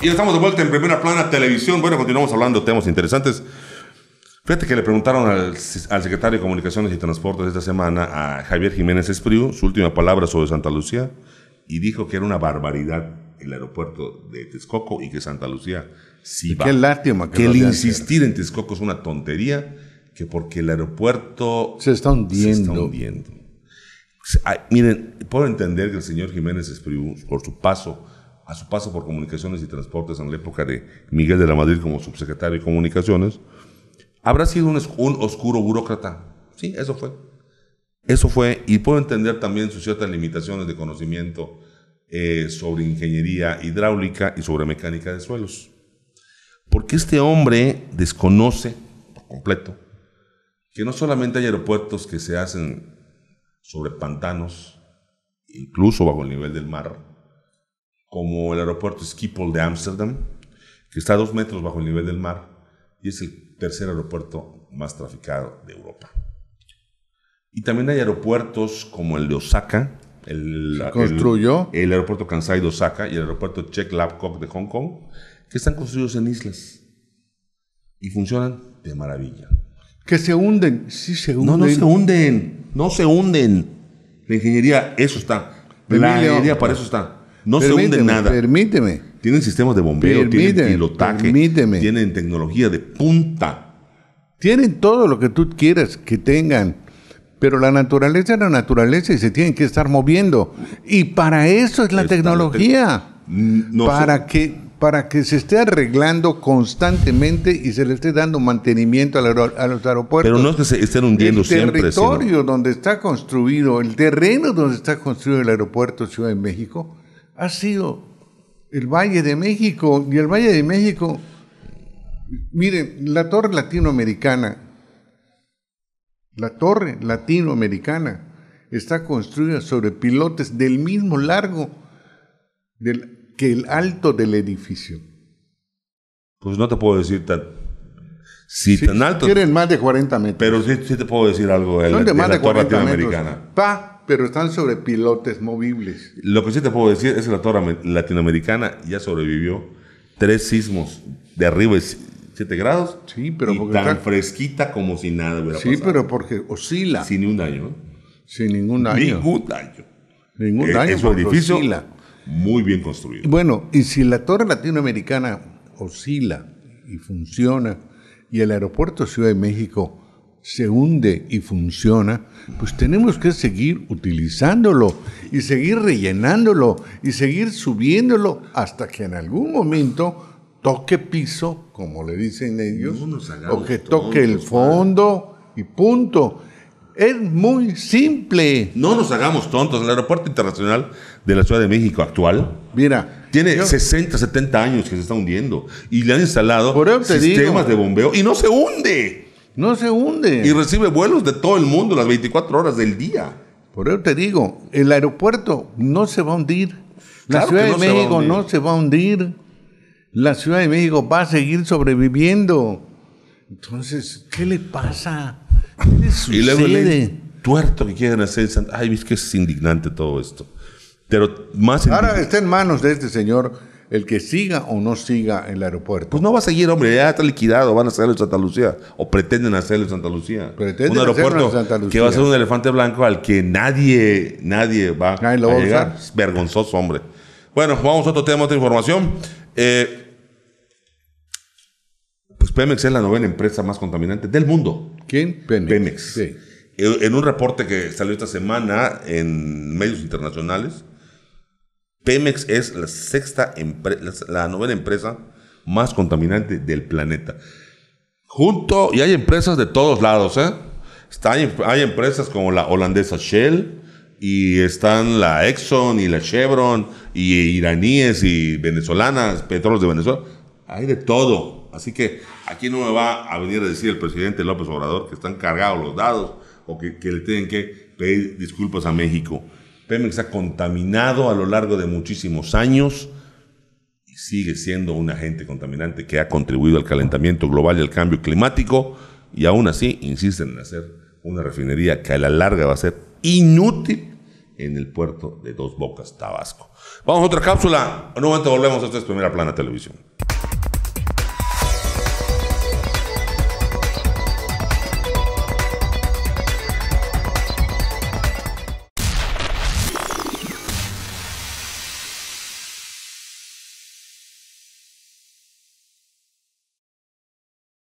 Y estamos de vuelta en primera plana televisión. Bueno, continuamos hablando de temas interesantes. Fíjate que le preguntaron al, secretario de Comunicaciones y Transportes esta semana, a Javier Jiménez Espriu, su última palabra sobre Santa Lucía, y dijo que era una barbaridad el aeropuerto de Texcoco y que Santa Lucía sí va. Qué lástima que, el insistir en Texcoco es una tontería, que porque el aeropuerto se está hundiendo. Pues, miren, puedo entender que el señor Jiménez por su paso, a su paso por Comunicaciones y Transportes en la época de Miguel de la Madrid como subsecretario de Comunicaciones, habrá sido un, un oscuro burócrata. Sí, eso fue. Eso fue, y puedo entender también sus ciertas limitaciones de conocimiento eh, sobre ingeniería hidráulica y sobre mecánica de suelos. Porque este hombre desconoce por completo que no solamente hay aeropuertos que se hacen sobre pantanos, incluso bajo el nivel del mar, como el aeropuerto Schiphol de Ámsterdam, que está a dos metros bajo el nivel del mar y es el tercer aeropuerto más traficado de Europa. Y también hay aeropuertos como el de Osaka, el, construyó. El, aeropuerto Kansai de Osaka y el aeropuerto check Labcock de Hong Kong, que están construidos en islas y funcionan de maravilla. Que se hunden, sí se hunden. No, no se hunden, no se hunden. La ingeniería, eso está. La ingeniería para eso está. No se hunden nada. Permíteme. Tienen sistemas de bombeo, tienen pilotaje, tienen tecnología de punta. Tienen todo lo que tú quieras que tengan pero la naturaleza es la naturaleza y se tiene que estar moviendo. Y para eso es la tecnología. para, que, para que se esté arreglando constantemente y se le esté dando mantenimiento a, los aeropuertos. Pero no es que se estén hundiendo siempre. El territorio donde está construido, el terreno donde está construido el aeropuerto Ciudad de México, ha sido el Valle de México. Y el Valle de México, miren, la torre latinoamericana la torre latinoamericana está construida sobre pilotes del mismo largo que el alto del edificio. Pues no te puedo decir tan, si alto. Tienen más de 40 metros. Pero sí, te puedo decir algo. Son de más de 40 Pa, pero están sobre pilotes movibles. Lo que sí te puedo decir es que la torre latinoamericana ya sobrevivió tres sismos de arriba grados. Sí, pero tan fresquita como si nada hubiera Sí, pero porque oscila. Sin ningún daño. Sin ningún daño. Ningún daño. Ningún eh, daño. Es, edificio oscila. muy bien construido. Bueno, y si la torre latinoamericana oscila y funciona y el aeropuerto Ciudad de México se hunde y funciona, pues tenemos que seguir utilizándolo y seguir rellenándolo y seguir subiéndolo hasta que en algún momento toque piso, como le dicen ellos, o que toque el pues, fondo y punto. Es muy simple. No nos hagamos tontos. El aeropuerto internacional de la Ciudad de México actual. Mira. Tiene 60, 70 años que se está hundiendo. Y le han instalado sistemas de bombeo y no se hunde. No se hunde. Y recibe vuelos de todo el mundo las 24 horas del día. Por eso te digo, el aeropuerto no se va a hundir. La Ciudad de México no se va a hundir. La Ciudad de México va a seguir sobreviviendo. Entonces, ¿qué le pasa? ¿Qué le sucede? Y luego el tuerto que quieren hacer. Ay, es que es indignante todo esto. Pero más Ahora está en manos de este señor el que siga o no siga el aeropuerto. Pues no va a seguir, hombre, ya está liquidado, van a hacerlo en Santa Lucía, o pretenden hacerlo en Santa Lucía. un aeropuerto Santa Lucía. que va a ser un elefante blanco al que nadie, nadie va, a, llegar. vergonzoso, hombre. Bueno, vamos a otro tema, otra información. Eh, Pemex es la novena empresa más contaminante del mundo. ¿Quién? Pemex. E-, en un reporte que salió esta semana en medios internacionales, Pemex es la sexta empresa, la novena empresa más contaminante del planeta. Junto, y hay empresas de todos lados, ¿eh? hay, hay, empresas como la holandesa Shell, y están la Exxon y la Chevron, y iraníes y venezolanas, petróleos de Venezuela. Hay de todo. Así que aquí no me va a venir a decir el presidente López Obrador que están cargados los dados o que, le tienen que pedir disculpas a México. Pemex ha contaminado a lo largo de muchísimos años y sigue siendo un agente contaminante que ha contribuido al calentamiento global y al cambio climático y aún así insisten en hacer una refinería que a la larga va a ser inútil en el puerto de Dos Bocas, Tabasco. Vamos a otra cápsula. En un momento volvemos. a Esta Primera Plana Televisión.